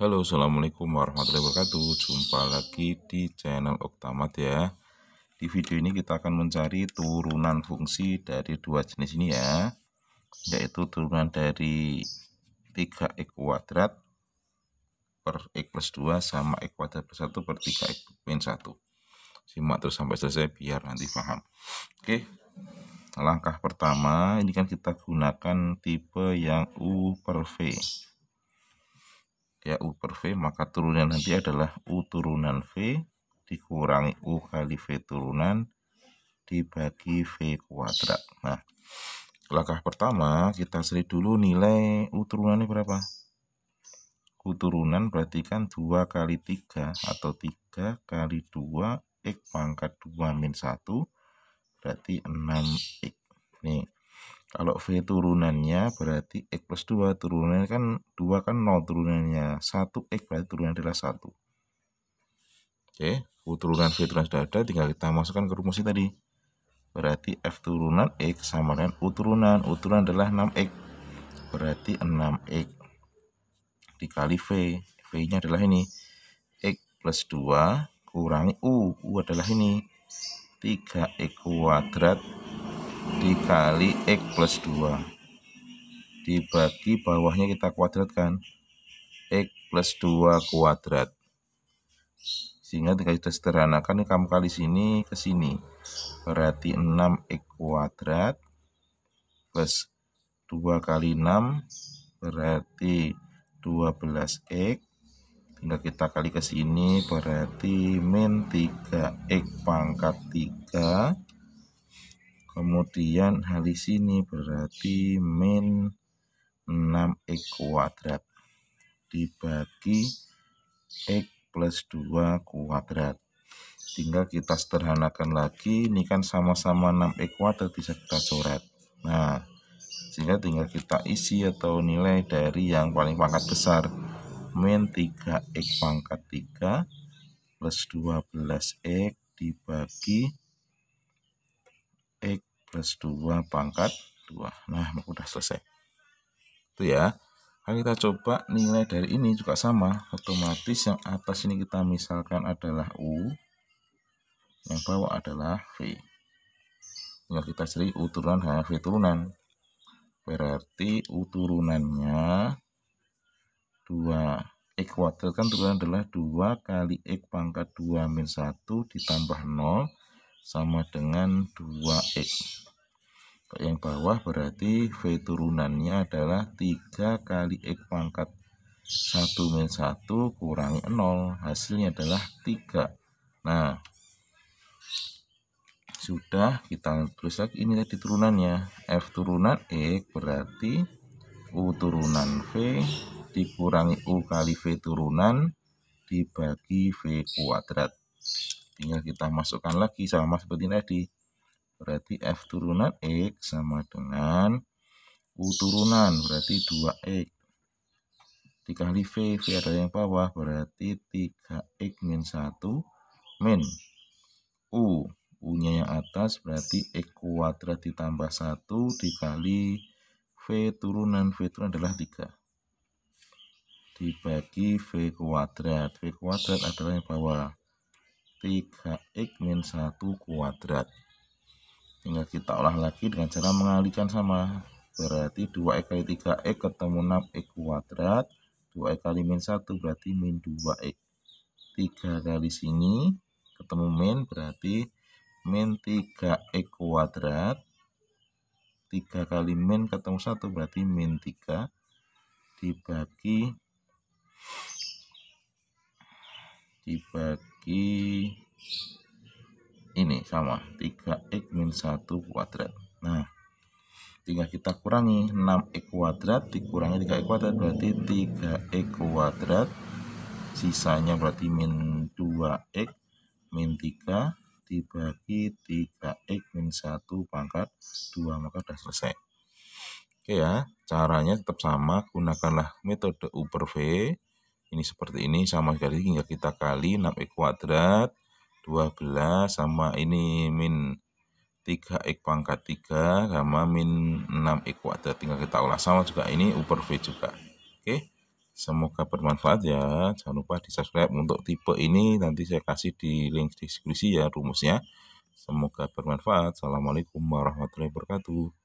Halo, Assalamualaikum warahmatullahi wabarakatuh. Jumpa lagi di channel Oktamat ya. Di video ini kita akan mencari turunan fungsi dari dua jenis ini ya. Yaitu turunan dari 3x kuadrat per x plus 2 sama x kuadrat plus 1 per 3x min 1. Simak terus sampai selesai biar nanti paham. Oke, langkah pertama ini kan kita gunakan tipe yang U per V ya U per V maka turunan nanti adalah U turunan V dikurangi U kali V turunan dibagi V kuadrat nah langkah pertama kita seri dulu nilai U turunannya berapa U turunan berarti kan 2 kali 3 atau 3 kali 2 X pangkat 2 min 1 berarti 6X nih kalau V turunannya berarti X plus 2. Kan kan turunannya kan 2 kan 0 turunannya. 1X berarti turunannya adalah 1. Oke, U turunan V turunan sudah ada. Tinggal kita masukkan ke rumusnya tadi. Berarti F turunan X sama dengan U turunan. U turunan adalah 6X. Berarti 6X dikali V. V-nya adalah ini. X plus 2 kurangi U. U adalah ini. 3X kuadrat dikali X plus 2 dibagi bawahnya kita kuadratkan X plus 2 kuadrat sehingga jika kita sederhanakan kamu kali sini ke sini berarti 6X kuadrat plus 2 kali 6 berarti 12X hingga kita kali ke sini berarti min 3x pangkat 3 Kemudian hal di sini berarti min 6x kuadrat dibagi x plus 2 kuadrat. Tinggal kita sederhanakan lagi, ini kan sama-sama 6x kuadrat bisa kita coret. Nah, sehingga tinggal kita isi atau nilai dari yang paling pangkat besar. Min 3x pangkat 3 plus 12x dibagi plus 2 pangkat 2 nah sudah selesai itu ya kalau kita coba nilai dari ini juga sama otomatis yang atas ini kita misalkan adalah U yang bawah adalah V Nah, kita cari U turunan hanya V turunan berarti U turunannya 2 E kuadrat kan turunan adalah 2 kali X pangkat 2 min 1 ditambah 0 sama dengan 2x yang bawah berarti V turunannya adalah 3 kali X pangkat 1 min 1 kurangi 0 hasilnya adalah 3 nah sudah kita tulis lagi ini tadi turunannya F turunan X berarti U turunan V dikurangi U kali V turunan dibagi V kuadrat tinggal kita masukkan lagi sama seperti tadi berarti F turunan X sama dengan U turunan berarti 2X dikali V, V ada yang bawah berarti 3X min 1 min U U nya yang atas berarti X kuadrat ditambah 1 dikali V turunan V turunan adalah 3 dibagi V kuadrat V kuadrat adalah yang bawah 3x min 1 kuadrat tinggal kita olah lagi dengan cara mengalihkan sama berarti 2x kali 3x ketemu 6x kuadrat 2x kali min 1 berarti min 2x 3 kali sini ketemu min berarti min 3x kuadrat 3 kali min ketemu 1 berarti min 3 dibagi dibagi lagi ini sama 3x min 1 kuadrat nah tinggal kita kurangi 6x kuadrat dikurangi 3x kuadrat berarti 3x kuadrat sisanya berarti min 2x min 3 dibagi 3x min 1 pangkat 2 maka sudah selesai oke ya caranya tetap sama gunakanlah metode U per V ini seperti ini sama sekali hingga kita kali 6x kuadrat 12 sama ini min 3x pangkat 3 sama min 6x kuadrat tinggal kita olah sama juga ini upper V juga oke semoga bermanfaat ya jangan lupa di subscribe untuk tipe ini nanti saya kasih di link deskripsi ya rumusnya semoga bermanfaat assalamualaikum warahmatullahi wabarakatuh